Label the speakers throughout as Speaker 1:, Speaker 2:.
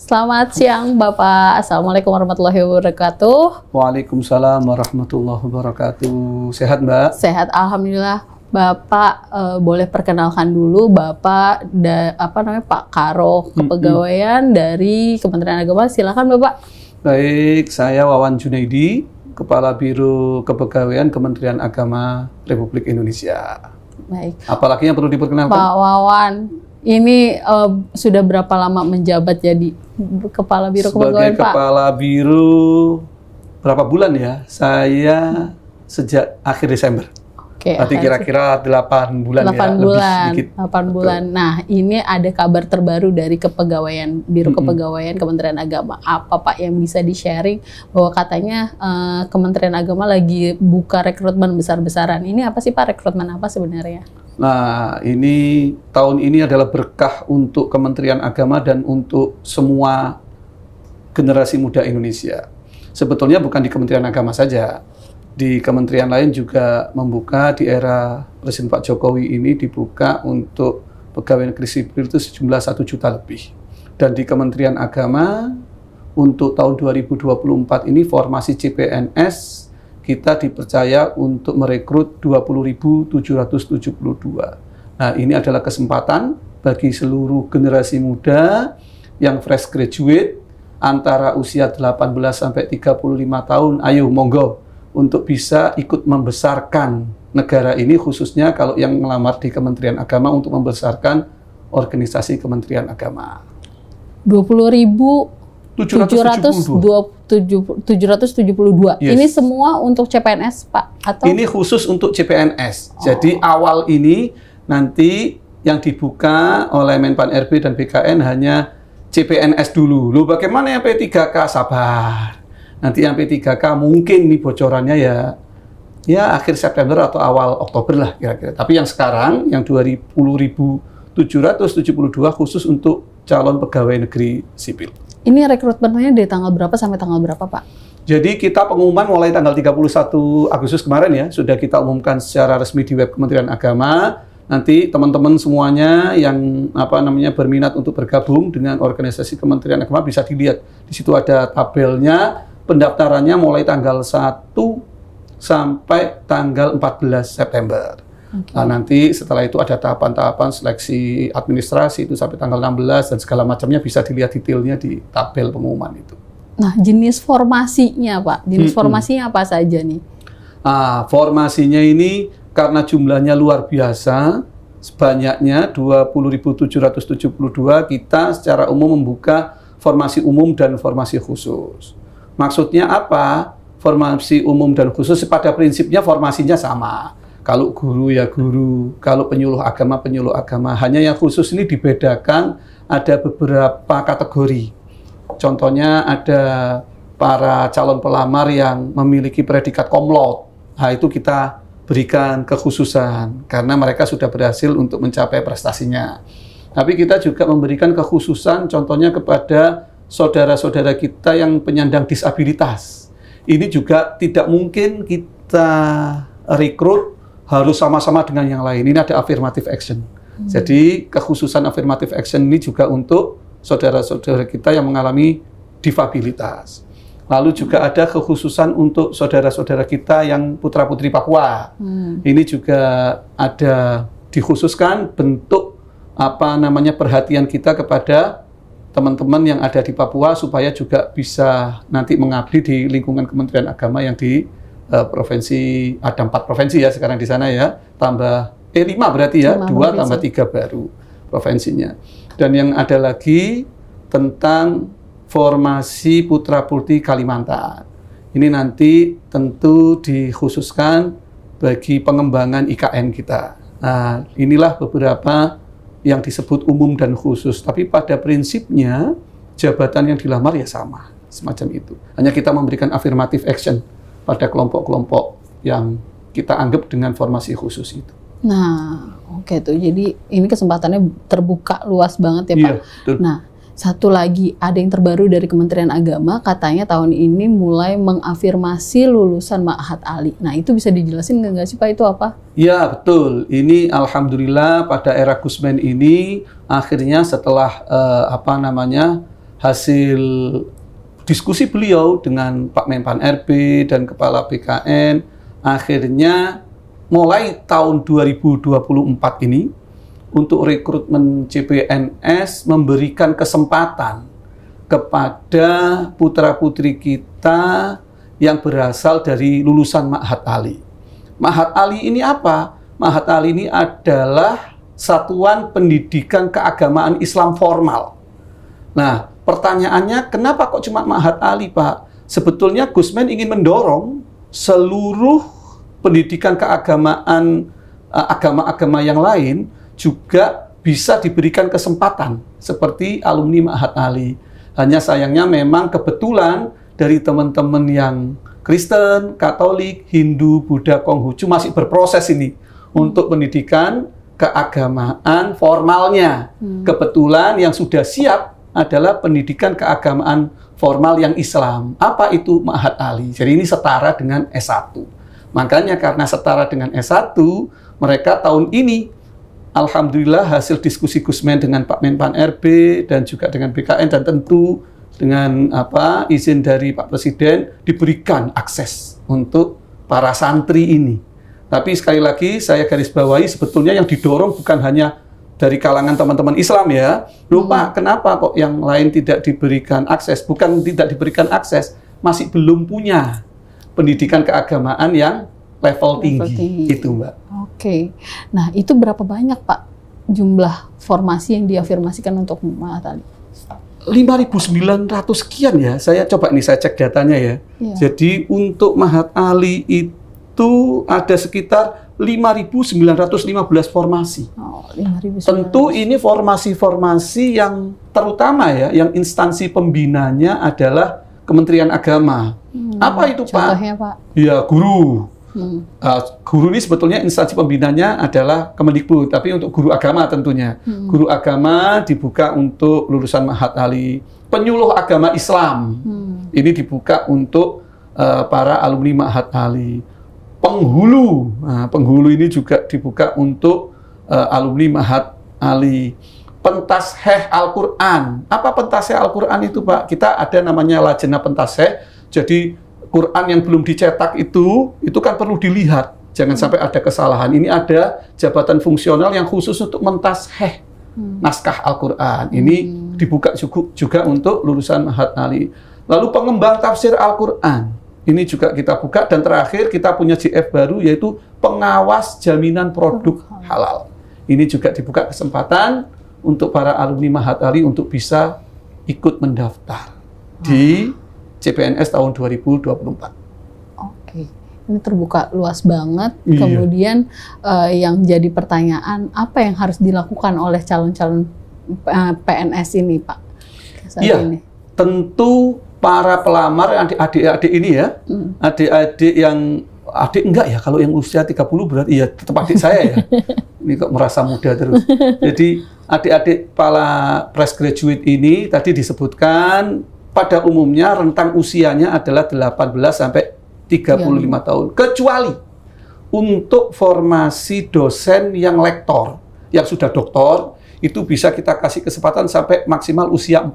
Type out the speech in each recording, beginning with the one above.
Speaker 1: Selamat siang Bapak. Assalamualaikum warahmatullahi wabarakatuh.
Speaker 2: Waalaikumsalam warahmatullahi wabarakatuh. Sehat Mbak?
Speaker 1: Sehat Alhamdulillah. Bapak eh, boleh perkenalkan dulu Bapak da, apa namanya Pak Karo kepegawaian mm -hmm. dari Kementerian Agama. Silakan Bapak.
Speaker 2: Baik, saya Wawan Junaidi, Kepala Biro Kepegawaian Kementerian Agama Republik Indonesia. Baik. Apalagi yang perlu diperkenalkan? Pak
Speaker 1: Wawan, ini uh, sudah berapa lama menjabat jadi kepala biro sebagai kepegawaian Pak? Kepala
Speaker 2: biro berapa bulan ya? Saya sejak akhir Desember.
Speaker 1: Oke. Okay, kira-kira
Speaker 2: 8 bulan 8 ya, bulan, lebih sedikit.
Speaker 1: 8 Betul. bulan. Nah, ini ada kabar terbaru dari kepegawaian Biro mm -hmm. Kepegawaian Kementerian Agama. Apa Pak yang bisa di-sharing bahwa katanya uh, Kementerian Agama lagi buka rekrutmen besar-besaran. Ini apa sih Pak rekrutmen apa sebenarnya?
Speaker 2: Nah, ini tahun ini adalah berkah untuk Kementerian Agama dan untuk semua generasi muda Indonesia. Sebetulnya bukan di Kementerian Agama saja, di kementerian lain juga membuka di era Presiden Pak Jokowi ini dibuka untuk pegawai negeri sipil itu sejumlah satu juta lebih. Dan di Kementerian Agama untuk tahun 2024 ini formasi CPNS kita dipercaya untuk merekrut 20.772. Nah, ini adalah kesempatan bagi seluruh generasi muda yang fresh graduate antara usia 18 sampai 35 tahun, ayo monggo untuk bisa ikut membesarkan negara ini khususnya kalau yang melamar di Kementerian Agama untuk membesarkan organisasi Kementerian Agama.
Speaker 1: 20 ribu
Speaker 2: 772.
Speaker 1: 772. Yes. Ini semua untuk CPNS, Pak? Atau Ini
Speaker 2: khusus untuk CPNS. Oh. Jadi awal ini nanti yang dibuka oleh Menpan RB dan BKN hanya CPNS dulu. Loh bagaimana yang P3K? Sabar. Nanti yang P3K mungkin nih bocorannya ya ya akhir September atau awal Oktober lah kira-kira. Tapi yang sekarang yang 20.772 khusus untuk calon pegawai negeri sipil.
Speaker 1: Ini rekrutmennya dari tanggal berapa sampai tanggal berapa, Pak?
Speaker 2: Jadi kita pengumuman mulai tanggal 31 Agustus kemarin ya, sudah kita umumkan secara resmi di web Kementerian Agama. Nanti teman-teman semuanya yang apa namanya berminat untuk bergabung dengan organisasi Kementerian Agama bisa dilihat. Di situ ada tabelnya, pendaftarannya mulai tanggal 1 sampai tanggal 14 September. Okay. Nah, nanti setelah itu ada tahapan-tahapan seleksi administrasi itu sampai tanggal 16 dan segala macamnya bisa dilihat detailnya di tabel pengumuman itu.
Speaker 1: Nah, jenis formasinya, Pak. Jenis hmm, formasinya hmm. apa saja
Speaker 2: nih? Ah, formasinya ini karena jumlahnya luar biasa, sebanyaknya 20.772 kita secara umum membuka formasi umum dan formasi khusus. Maksudnya apa? Formasi umum dan khusus pada prinsipnya formasinya sama kalau guru ya guru, kalau penyuluh agama penyuluh agama. Hanya yang khusus ini dibedakan ada beberapa kategori. Contohnya ada para calon pelamar yang memiliki predikat komlot. Nah, itu kita berikan kekhususan karena mereka sudah berhasil untuk mencapai prestasinya. Tapi kita juga memberikan kekhususan contohnya kepada saudara-saudara kita yang penyandang disabilitas. Ini juga tidak mungkin kita rekrut harus sama-sama dengan yang lain. Ini ada affirmative action. Hmm. Jadi kekhususan affirmative action ini juga untuk saudara-saudara kita yang mengalami difabilitas. Lalu juga ada kekhususan untuk saudara-saudara kita yang putra-putri Papua. Hmm. Ini juga ada dikhususkan bentuk apa namanya perhatian kita kepada teman-teman yang ada di Papua supaya juga bisa nanti mengabdi di lingkungan Kementerian Agama yang di uh, provinsi ada empat provinsi ya sekarang di sana ya tambah eh lima berarti ya dua tambah tiga baru provinsinya dan yang ada lagi tentang formasi putra putri Kalimantan ini nanti tentu dikhususkan bagi pengembangan IKN kita. Nah, inilah beberapa yang disebut umum dan khusus. Tapi pada prinsipnya jabatan yang dilamar ya sama, semacam itu. Hanya kita memberikan affirmative action pada kelompok-kelompok yang kita anggap dengan formasi khusus itu.
Speaker 1: Nah, oke okay tuh. Jadi ini kesempatannya terbuka luas banget ya Pak. Iya, Nah, satu lagi, ada yang terbaru dari Kementerian Agama, katanya tahun ini mulai mengafirmasi lulusan Ma'had Ali. Nah, itu bisa dijelasin nggak sih Pak, itu apa?
Speaker 2: Ya, betul. Ini Alhamdulillah pada era Kusmen ini, akhirnya setelah eh, apa namanya, hasil diskusi beliau dengan Pak Menpan RB dan Kepala BKN akhirnya mulai tahun 2024 ini untuk rekrutmen CPNS memberikan kesempatan kepada putra-putri kita yang berasal dari lulusan Mahat Ali. Mahat Ali ini apa? Ma'had Ali ini adalah satuan pendidikan keagamaan Islam formal. Nah, Pertanyaannya, kenapa kok cuma mahat Ali, Pak? Sebetulnya Gusman ingin mendorong seluruh pendidikan keagamaan eh, agama-agama yang lain juga bisa diberikan kesempatan seperti alumni mahat Ali. Hanya sayangnya memang kebetulan dari teman-teman yang Kristen, Katolik, Hindu, Buddha, Konghucu masih berproses ini untuk pendidikan keagamaan formalnya. Hmm. Kebetulan yang sudah siap adalah pendidikan keagamaan formal yang Islam. Apa itu Ma'had Ali? Jadi ini setara dengan S1. Makanya karena setara dengan S1, mereka tahun ini Alhamdulillah hasil diskusi Gusmen dengan Pak Menpan RB dan juga dengan BKN dan tentu dengan apa izin dari Pak Presiden diberikan akses untuk para santri ini. Tapi sekali lagi saya garis bawahi sebetulnya yang didorong bukan hanya dari kalangan teman-teman Islam ya, lupa hmm. kenapa kok yang lain tidak diberikan akses? Bukan tidak diberikan akses, masih belum punya pendidikan keagamaan yang level, level tinggi, tinggi. itu mbak.
Speaker 1: Oke, nah itu berapa banyak pak jumlah formasi yang diafirmasikan untuk Mbak
Speaker 2: sembilan 5.900 sekian ya. Saya coba nih saya cek datanya ya. Yeah. Jadi untuk Mahat Ali itu ada sekitar 5.915 formasi. Oh, 5.915. Tentu ini formasi-formasi yang terutama ya, yang instansi pembinanya adalah Kementerian Agama. Hmm, Apa itu Contohnya, Pak? Pak? Ya, guru. Hmm. Uh, guru ini sebetulnya instansi pembinanya adalah Kemendikbud, tapi untuk guru agama tentunya. Hmm. Guru agama dibuka untuk lulusan Mahat Ali. Penyuluh agama Islam hmm. ini dibuka untuk uh, para alumni Mahat Ali penghulu. Nah, penghulu ini juga dibuka untuk uh, alumni Mahat Ali. Pentas Heh Al-Quran. Apa Pentas Heh Al-Quran itu, Pak? Kita ada namanya lajena pentas heh. Jadi Quran yang belum dicetak itu, itu kan perlu dilihat. Jangan hmm. sampai ada kesalahan. Ini ada jabatan fungsional yang khusus untuk mentas hmm. naskah Al-Quran. Ini hmm. dibuka juga, juga untuk lulusan Mahat Ali. Lalu pengembang tafsir Al-Quran. Ini juga kita buka dan terakhir kita punya JF baru yaitu pengawas jaminan produk oh, oh. halal. Ini juga dibuka kesempatan untuk para alumni Mahatali untuk bisa ikut mendaftar di ah. CPNS tahun 2024.
Speaker 1: Oke. Ini terbuka luas banget. Iya. Kemudian uh, yang jadi pertanyaan apa yang harus dilakukan oleh calon-calon eh, PNS ini, Pak? Saat iya.
Speaker 2: Ini? Tentu para pelamar adik-adik ini ya, hmm. adik-adik hmm. yang adik enggak ya kalau yang usia 30 berarti ya tetap adik saya ya. Ini kok merasa muda terus. Jadi adik-adik para fresh graduate ini tadi disebutkan pada umumnya rentang usianya adalah 18 sampai 35 ya. tahun. Kecuali untuk formasi dosen yang lektor, yang sudah doktor, itu bisa kita kasih kesempatan sampai maksimal usia 40.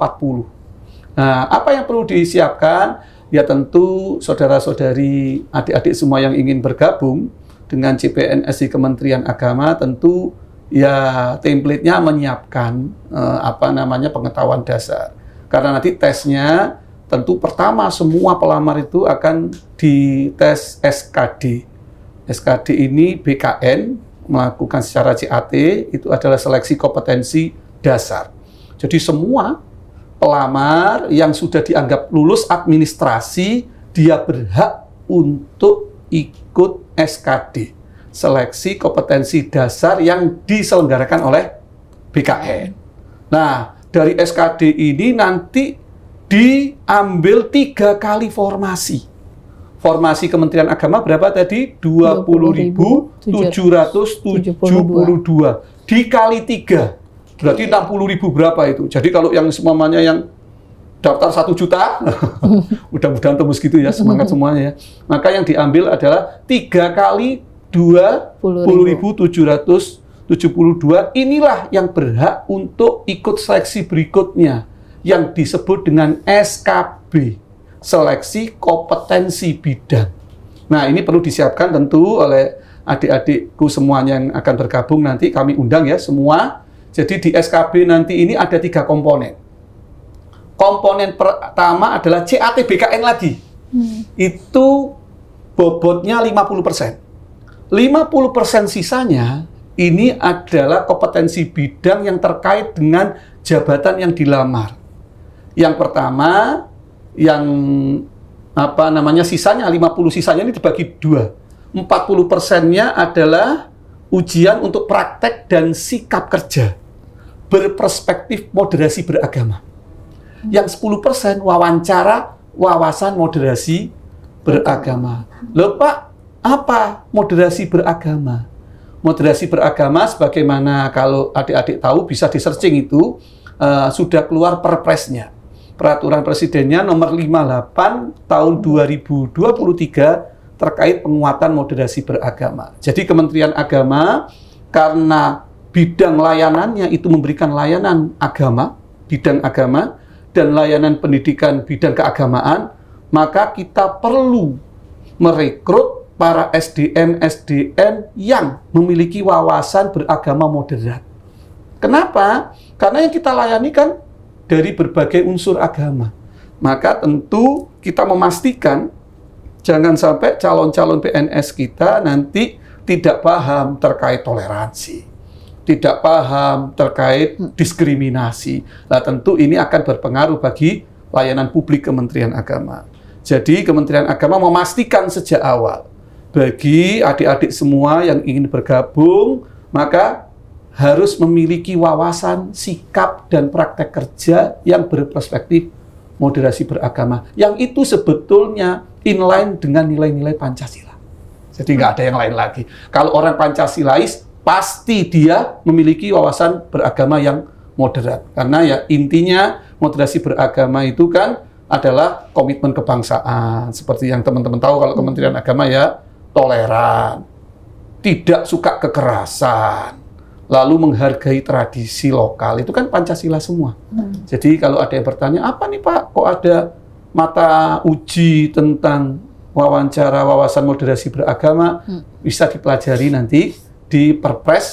Speaker 2: Nah, apa yang perlu disiapkan? Ya tentu saudara-saudari, adik-adik semua yang ingin bergabung dengan CPNS di Kementerian Agama tentu ya template-nya menyiapkan eh, apa namanya pengetahuan dasar. Karena nanti tesnya tentu pertama semua pelamar itu akan dites SKD. SKD ini BKN melakukan secara CAT itu adalah seleksi kompetensi dasar. Jadi semua pelamar yang sudah dianggap lulus administrasi, dia berhak untuk ikut SKD, seleksi kompetensi dasar yang diselenggarakan oleh BKN. Nah, dari SKD ini nanti diambil tiga kali formasi. Formasi Kementerian Agama berapa tadi? 20.772. dua dikali tiga Berarti 60 ribu berapa itu? Jadi kalau yang semuanya yang daftar satu juta, mudah-mudahan tembus gitu ya semangat semuanya ya. Maka yang diambil adalah tiga kali dua puluh ribu tujuh ratus tujuh puluh dua inilah yang berhak untuk ikut seleksi berikutnya yang disebut dengan SKB seleksi kompetensi bidang. Nah ini perlu disiapkan tentu oleh adik-adikku semuanya yang akan bergabung nanti kami undang ya semua jadi di SKB nanti ini ada tiga komponen. Komponen pertama adalah CAT BKN lagi. Hmm. Itu bobotnya 50%. 50% sisanya ini adalah kompetensi bidang yang terkait dengan jabatan yang dilamar. Yang pertama, yang apa namanya sisanya 50 sisanya ini dibagi dua. 40 persennya adalah ujian untuk praktek dan sikap kerja berperspektif moderasi beragama. Yang 10% wawancara wawasan moderasi beragama. Loh Pak, apa moderasi beragama? Moderasi beragama sebagaimana kalau adik-adik tahu bisa di searching itu uh, sudah keluar perpresnya. Peraturan Presidennya nomor 58 tahun 2023 terkait penguatan moderasi beragama. Jadi Kementerian Agama karena bidang layanannya itu memberikan layanan agama, bidang agama, dan layanan pendidikan bidang keagamaan, maka kita perlu merekrut para SDM SDM yang memiliki wawasan beragama moderat. Kenapa? Karena yang kita layani kan dari berbagai unsur agama. Maka tentu kita memastikan jangan sampai calon-calon PNS kita nanti tidak paham terkait toleransi tidak paham terkait diskriminasi. Nah, tentu ini akan berpengaruh bagi layanan publik Kementerian Agama. Jadi Kementerian Agama memastikan sejak awal bagi adik-adik semua yang ingin bergabung, maka harus memiliki wawasan, sikap, dan praktek kerja yang berperspektif moderasi beragama. Yang itu sebetulnya inline dengan nilai-nilai Pancasila. Jadi nggak ada yang lain lagi. Kalau orang Pancasilais pasti dia memiliki wawasan beragama yang moderat. Karena ya intinya moderasi beragama itu kan adalah komitmen kebangsaan. Seperti yang teman-teman tahu kalau Kementerian Agama ya toleran, tidak suka kekerasan, lalu menghargai tradisi lokal. Itu kan Pancasila semua. Hmm. Jadi kalau ada yang bertanya, apa nih Pak, kok ada mata uji tentang wawancara wawasan moderasi beragama, hmm. bisa dipelajari nanti di Perpres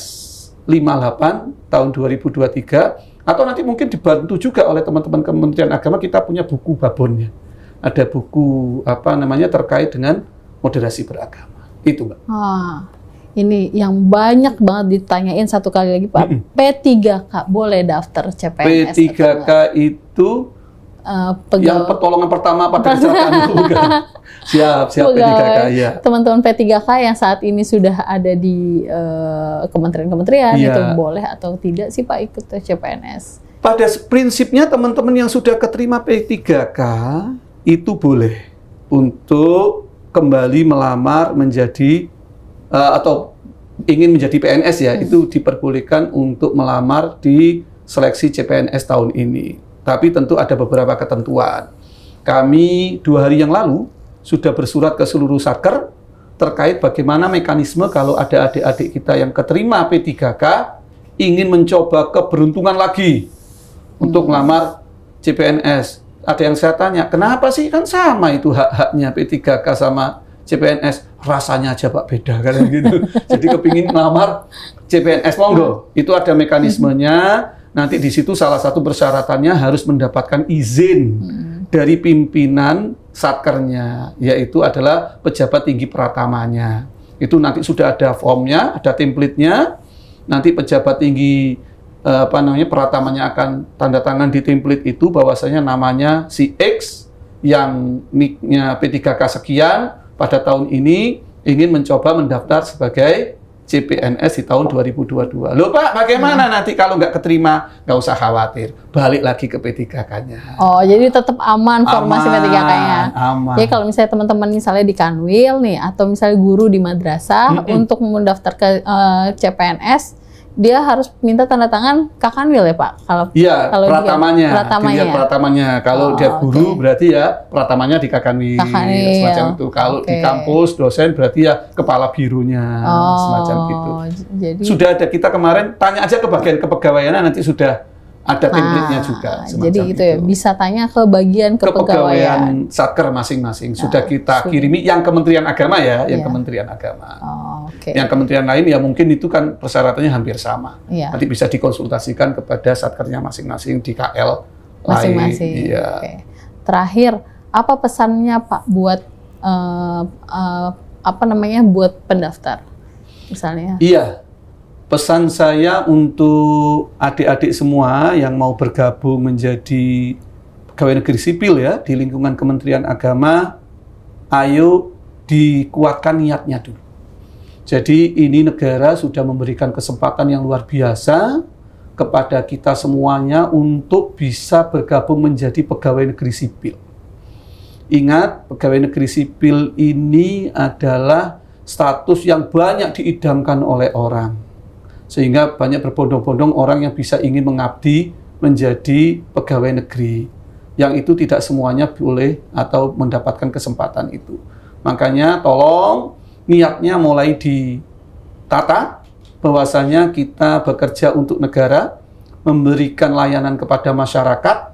Speaker 2: 58 tahun 2023 atau nanti mungkin dibantu juga oleh teman-teman Kementerian Agama kita punya buku babonnya. Ada buku apa namanya terkait dengan moderasi beragama. Itu, Mbak.
Speaker 1: Ah, ini yang banyak banget ditanyain satu kali lagi, Pak. Mm -mm. P3K boleh daftar CPNS
Speaker 2: P3K itu
Speaker 1: Eh, yang
Speaker 2: pertolongan pertama pada kecelakaan siap, siap P3K ya.
Speaker 1: Teman-teman P3K yang saat ini sudah ada di uh, kementerian-kementerian ya. itu boleh atau tidak sih Pak ikut CPNS?
Speaker 2: Pada prinsipnya teman-teman yang sudah keterima P3K itu boleh untuk kembali melamar menjadi uh, atau ingin menjadi PNS ya, hmm. itu diperbolehkan untuk melamar di seleksi CPNS tahun ini. Tapi tentu ada beberapa ketentuan. Kami dua hari yang lalu sudah bersurat ke seluruh saker terkait bagaimana mekanisme kalau ada adik-adik kita yang keterima P3K ingin mencoba keberuntungan lagi untuk melamar hmm. CPNS. Ada yang saya tanya, kenapa sih kan sama itu hak-haknya P3K sama CPNS? Rasanya aja Pak beda kan gitu. Jadi kepingin melamar CPNS monggo. Itu ada mekanismenya. Nanti di situ salah satu persyaratannya harus mendapatkan izin hmm. dari pimpinan satkernya, yaitu adalah pejabat tinggi pratamanya. Itu nanti sudah ada formnya, ada template-nya. Nanti pejabat tinggi eh, apa namanya pratamanya akan tanda tangan di template itu bahwasanya namanya si X yang nicknya P3K sekian pada tahun ini ingin mencoba mendaftar sebagai CPNS di tahun 2022. Loh Pak, bagaimana hmm. nanti kalau nggak keterima? Nggak usah khawatir, balik lagi ke P3K-nya.
Speaker 1: Oh, jadi tetap aman formasi P3K-nya. Aman. Jadi kalau misalnya teman-teman misalnya di Kanwil nih, atau misalnya guru di madrasah hmm. untuk mendaftar ke uh, eh, CPNS, dia harus minta tanda tangan Kakanwil ya Pak kalau Iya, kalau pratamanya. Dia, pratamanya.
Speaker 2: pratamanya. Kalau oh, dia guru okay. berarti ya pratamanya di Kakanwil, Kakanwil. Ya, semacam ya. itu. Kalau okay. di kampus dosen berarti ya kepala birunya oh, semacam itu. Jadi sudah ada kita kemarin tanya aja ke bagian kepegawaianan nanti sudah ada nah, template-nya juga. Jadi gitu
Speaker 1: ya, itu ya, bisa tanya ke bagian kepegawaian, kepegawaian
Speaker 2: satker masing-masing. Sudah ah, kita kirimi yang Kementerian Agama ya, yang ya. Kementerian Agama.
Speaker 1: Oh, okay.
Speaker 2: Yang Kementerian lain ya mungkin itu kan persyaratannya hampir sama. Ya. Nanti bisa dikonsultasikan kepada satkernya masing-masing di KL
Speaker 1: masing-masing. Iya. Okay. Terakhir, apa pesannya Pak buat uh, uh, apa namanya buat pendaftar? Misalnya.
Speaker 2: Iya, pesan saya untuk adik-adik semua yang mau bergabung menjadi pegawai negeri sipil ya di lingkungan Kementerian Agama, ayo dikuatkan niatnya dulu. Jadi ini negara sudah memberikan kesempatan yang luar biasa kepada kita semuanya untuk bisa bergabung menjadi pegawai negeri sipil. Ingat, pegawai negeri sipil ini adalah status yang banyak diidamkan oleh orang sehingga banyak berbondong-bondong orang yang bisa ingin mengabdi menjadi pegawai negeri yang itu tidak semuanya boleh atau mendapatkan kesempatan itu. Makanya tolong niatnya mulai ditata bahwasanya kita bekerja untuk negara, memberikan layanan kepada masyarakat,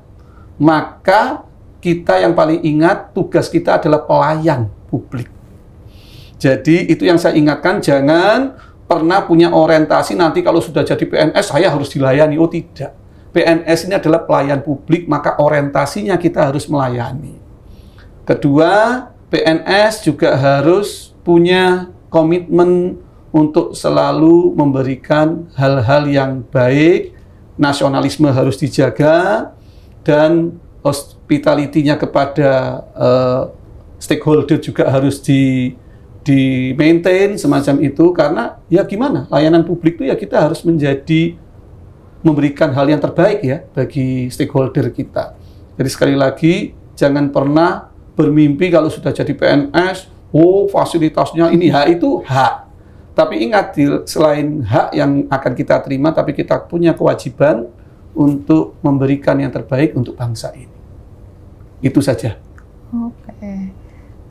Speaker 2: maka kita yang paling ingat tugas kita adalah pelayan publik. Jadi itu yang saya ingatkan jangan pernah punya orientasi nanti kalau sudah jadi PNS saya harus dilayani. Oh tidak. PNS ini adalah pelayan publik, maka orientasinya kita harus melayani. Kedua, PNS juga harus punya komitmen untuk selalu memberikan hal-hal yang baik, nasionalisme harus dijaga, dan hospitality-nya kepada uh, stakeholder juga harus di di maintain semacam itu karena ya gimana layanan publik itu ya kita harus menjadi memberikan hal yang terbaik ya bagi stakeholder kita. Jadi sekali lagi jangan pernah bermimpi kalau sudah jadi PNS, oh fasilitasnya ini hak itu hak. Tapi ingat selain hak yang akan kita terima tapi kita punya kewajiban untuk memberikan yang terbaik untuk bangsa ini. Itu saja.
Speaker 1: Oke. Okay.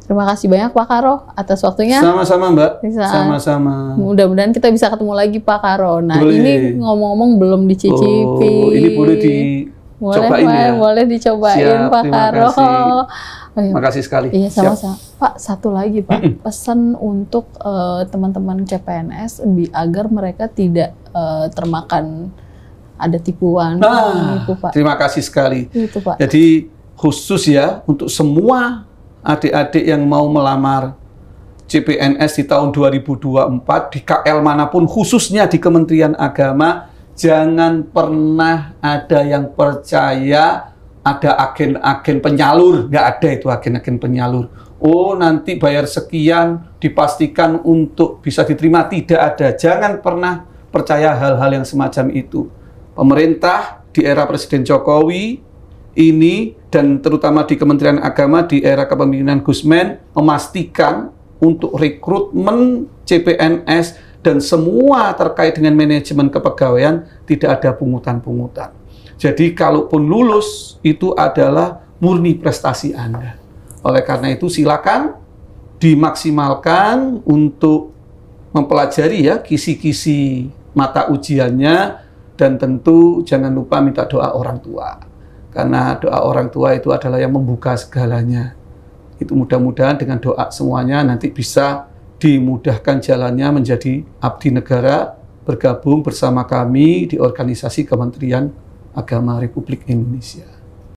Speaker 1: Terima kasih banyak Pak Karo atas waktunya. Sama-sama
Speaker 2: Mbak. Sama-sama.
Speaker 1: Mudah-mudahan kita bisa ketemu lagi Pak Karo. Nah boleh. ini ngomong-ngomong belum dicicipi. Oh, ini boleh
Speaker 2: dicobain, boleh, ya.
Speaker 1: Boleh dicobain Siap, Pak Karo. Terima kasih. Makasih sekali. Iya sama-sama. Pak satu lagi Pak pesan untuk eh, teman-teman uh, CPNS bi agar mereka tidak uh, termakan ada tipuan. Nah, itu, Pak.
Speaker 2: Terima kasih sekali. Itu Pak. Jadi khusus ya untuk semua adik-adik yang mau melamar CPNS di tahun 2024 di KL manapun khususnya di Kementerian Agama jangan pernah ada yang percaya ada agen-agen penyalur nggak ada itu agen-agen penyalur oh nanti bayar sekian dipastikan untuk bisa diterima tidak ada jangan pernah percaya hal-hal yang semacam itu pemerintah di era Presiden Jokowi ini dan terutama di Kementerian Agama di era kepemimpinan Gusmen memastikan untuk rekrutmen CPNS dan semua terkait dengan manajemen kepegawaian tidak ada pungutan-pungutan. Jadi kalaupun lulus itu adalah murni prestasi Anda. Oleh karena itu silakan dimaksimalkan untuk mempelajari ya kisi-kisi mata ujiannya dan tentu jangan lupa minta doa orang tua. Karena doa orang tua itu adalah yang membuka segalanya. Itu mudah-mudahan dengan doa semuanya nanti bisa dimudahkan jalannya menjadi abdi negara bergabung bersama kami di organisasi Kementerian Agama Republik Indonesia.